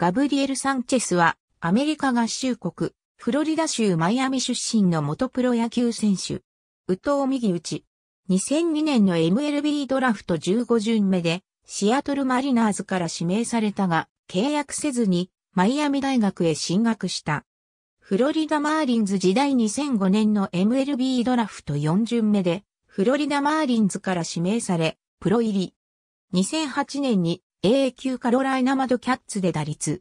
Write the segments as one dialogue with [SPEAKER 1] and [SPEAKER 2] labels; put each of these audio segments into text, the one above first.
[SPEAKER 1] ガブリエル・サンチェスは、アメリカ合衆国、フロリダ州マイアミ出身の元プロ野球選手。宇藤右打ち。2002年の MLB ドラフト15巡目で、シアトルマリナーズから指名されたが、契約せずに、マイアミ大学へ進学した。フロリダマーリンズ時代2005年の MLB ドラフト4巡目で、フロリダマーリンズから指名され、プロ入り。2008年に AA 級カロライナマドキャッツで打率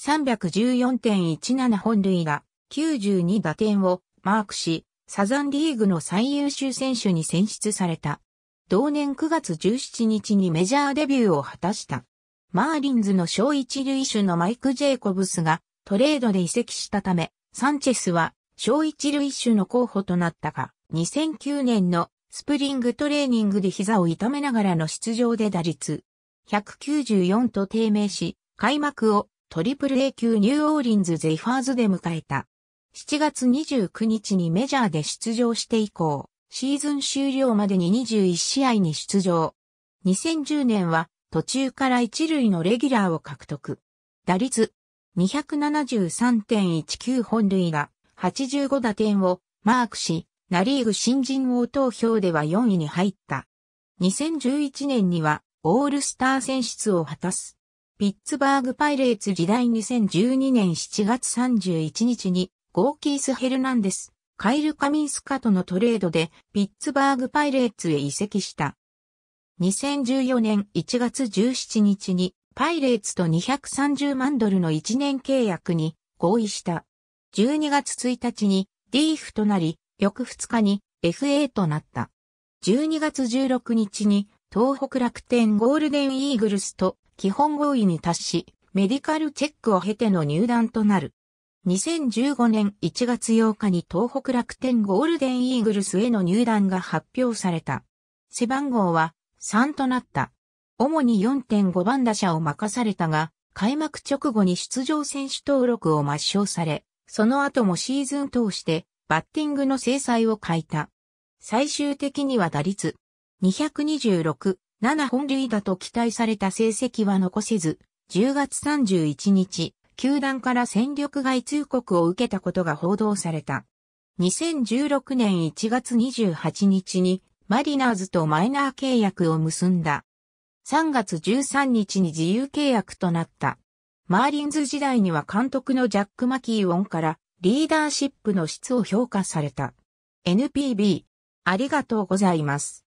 [SPEAKER 1] 314.17本塁打92打点をマークし、サザンリーグの最優秀選手に選出された。同年9月17日にメジャーデビューを果たした。マーリンズの小一塁手のマイク・ジェイコブスがトレードで移籍したため、サンチェスは小一塁手の候補となったが、2009年のスプリングトレーニングで膝を痛めながらの出場で打率194と低迷し、開幕をトリプル A 級ニューオーリンズゼイファーズで迎えた。7月29日にメジャーで出場して以降、シーズン終了までに21試合に出場。2010年は途中から一塁のレギュラーを獲得。打率273.19本塁打85打点をマークし、ナリーグ新人王投票では4位に入った。2011年にはオールスター選出を果たす。ピッツバーグパイレーツ時代2012年7月31日に、ゴーキース・ヘルナンデス、カイル・カミンスカとのトレードで、ピッツバーグパイレーツへ移籍した。2014年1月17日に、パイレーツと230万ドルの1年契約に合意した。12月1日に、リーフとなり、翌2日に FA となった。12月16日に東北楽天ゴールデンイーグルスと基本合意に達し、メディカルチェックを経ての入団となる。2015年1月8日に東北楽天ゴールデンイーグルスへの入団が発表された。背番号は3となった。主に4.5番打者を任されたが、開幕直後に出場選手登録を抹消され、その後もシーズン通してバッティングの制裁を欠いた。最終的には打率226、7本塁打と期待された成績は残せず、10月31日、球団から戦力外通告を受けたことが報道された。2016年1月28日にマリナーズとマイナー契約を結んだ。3月13日に自由契約となった。マーリンズ時代には監督のジャック・マキーウォンからリーダーシップの質を評価された。NPB、ありがとうございます。